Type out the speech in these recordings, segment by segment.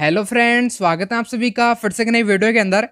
hello friends स्वागत है आप सभी का फिर से नई वीडियो के अंदर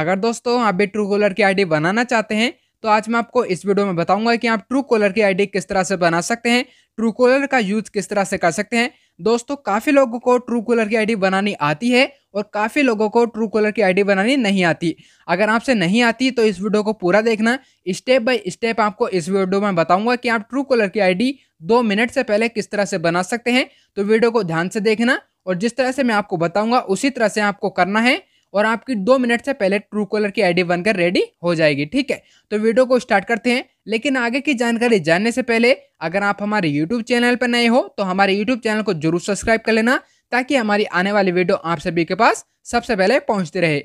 अगर दोस्तों आप भी ट्रू कॉलर की आईडी बनाना चाहते हैं तो आज मैं आपको इस वीडियो में बताऊंगा कि आप ट्रू कॉलर की आईडी किस तरह से बना सकते हैं ट्रू कॉलर का यूज किस तरह से कर सकते हैं दोस्तों काफ़ी लोगों को ट्रू कॉलर की आई बनानी आती है और काफ़ी लोगों को ट्रू कॉलर की आई बनानी नहीं आती अगर आपसे नहीं आती तो इस वीडियो को पूरा देखना स्टेप बाय स्टेप आपको इस वीडियो में बताऊंगा कि आप ट्रू कॉलर की आई दो मिनट से पहले किस तरह से बना सकते हैं तो वीडियो को ध्यान से देखना और जिस तरह से मैं आपको बताऊंगा उसी तरह से आपको करना है और आपकी दो मिनट से पहले ट्रू कलर की आईडी बनकर रेडी हो जाएगी ठीक है तो वीडियो को स्टार्ट करते हैं लेकिन आगे की जानकारी जानने से पहले अगर आप हमारे यूट्यूब चैनल पर नए हो तो हमारे यूट्यूब चैनल को जरूर सब्सक्राइब कर लेना ताकि हमारी आने वाली वीडियो आप सभी के पास सबसे पहले पहुंचती रहे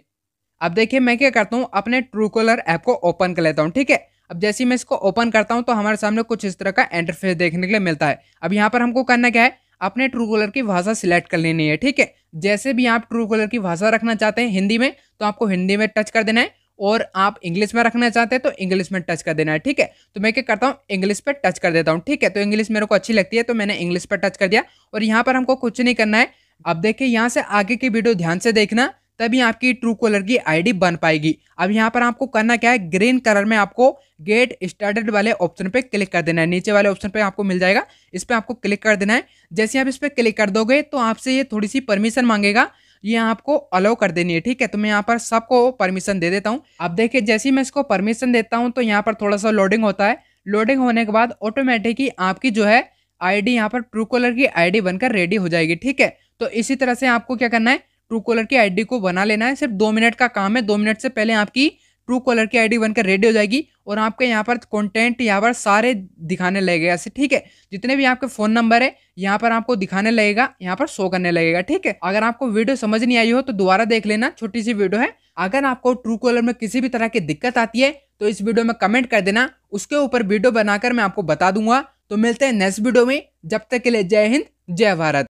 अब देखिए मैं क्या करता हूँ अपने ट्रू कलर ऐप को ओपन कर लेता हूँ ठीक है अब जैसे ही मैं इसको ओपन करता हूँ तो हमारे सामने कुछ इस तरह का इंटरफेस देखने के लिए मिलता है अब यहाँ पर हमको करना क्या है अपने ट्रू कॉलर की भाषा सिलेक्ट कर लेनी है ठीक है जैसे भी आप ट्रू कॉलर की भाषा रखना चाहते हैं हिंदी में तो आपको हिंदी में टच कर देना है और आप इंग्लिश में रखना चाहते हैं तो इंग्लिश में टच कर देना है ठीक है तो मैं क्या करता हूँ इंग्लिश पर टच कर देता हूँ ठीक है तो इंग्लिश मेरे को अच्छी लगती है तो मैंने इंग्लिश पर टच कर दिया और यहाँ पर हमको कुछ नहीं करना है अब देखिए यहाँ से आगे की वीडियो ध्यान से देखना तभी आपकी ट्रू कॉलर की आईडी बन पाएगी अब यहाँ पर आपको करना क्या है ग्रीन कलर में आपको गेट स्टार्टेड वाले ऑप्शन पे क्लिक कर देना है नीचे वाले ऑप्शन पे आपको मिल जाएगा इस पर आपको क्लिक कर देना है जैसे आप इस पर क्लिक कर दोगे तो आपसे ये थोड़ी सी परमिशन मांगेगा ये आपको अलाउ कर देनी है ठीक है तो मैं यहाँ पर सबको परमिशन दे देता हूँ अब देखिए जैसे ही मैं इसको परमिशन देता हूँ तो यहाँ पर थोड़ा सा लोडिंग होता है लोडिंग होने के बाद ऑटोमेटिक ही आपकी जो है आईडी यहाँ पर ट्रू कॉलर की आईडी बनकर रेडी हो जाएगी ठीक है तो इसी तरह से आपको क्या करना है ट्रू कॉलर की आईडी को बना लेना है सिर्फ दो मिनट का काम है दो मिनट से पहले आपकी ट्रू कॉलर की आईडी बनकर रेडी हो जाएगी और आपके यहाँ पर कंटेंट यहाँ पर सारे दिखाने लगेगा ऐसे ठीक है जितने भी आपके फ़ोन नंबर है यहाँ पर आपको दिखाने लगेगा यहाँ पर शो करने लगेगा ठीक है अगर आपको वीडियो समझ नहीं आई हो तो दोबारा देख लेना छोटी सी वीडियो है अगर आपको ट्रू कॉलर में किसी भी तरह की दिक्कत आती है तो इस वीडियो में कमेंट कर देना उसके ऊपर वीडियो बनाकर मैं आपको बता दूंगा तो मिलते हैं नेक्स्ट वीडियो में जब तक के लिए जय हिंद जय भारत